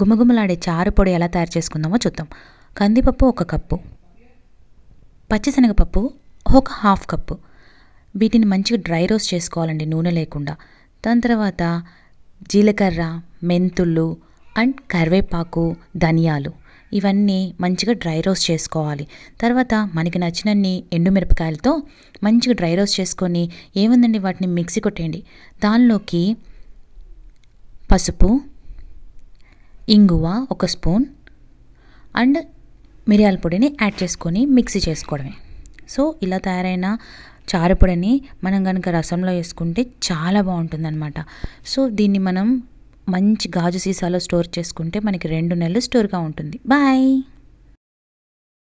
గుమగుమలాడే చారు పొడి ఎలా తయారు చేసుకుందామో చూద్దాం కందిపప్పు ఒక కప్పు పచ్చిశనగపప్పు ఒక హాఫ్ కప్పు వీటిని మంచిగా డ్రై రోస్ట్ చేసుకోవాలండి నూనె లేకుండా దాని తర్వాత జీలకర్ర మెంతులు అండ్ కరివేపాకు ధనియాలు ఇవన్నీ మంచిగా డ్రై రోస్ట్ చేసుకోవాలి తర్వాత మనకి నచ్చినన్ని ఎండుమిరపకాయలతో మంచిగా డ్రై రోస్ట్ చేసుకొని ఏముందండి వాటిని మిక్సీ కొట్టేయండి దానిలోకి పసుపు ఇంగువ ఒక స్పూన్ అండ్ మిరియాల పొడిని యాడ్ చేసుకొని మిక్సీ చేసుకోవడమే సో ఇలా తయారైన చారుపొడిని మనం కనుక రసంలో వేసుకుంటే చాలా బాగుంటుందన్నమాట సో దీన్ని మనం మంచి గాజు సీసాలో స్టోర్ చేసుకుంటే మనకి రెండు నెలలు స్టోర్గా ఉంటుంది బాయ్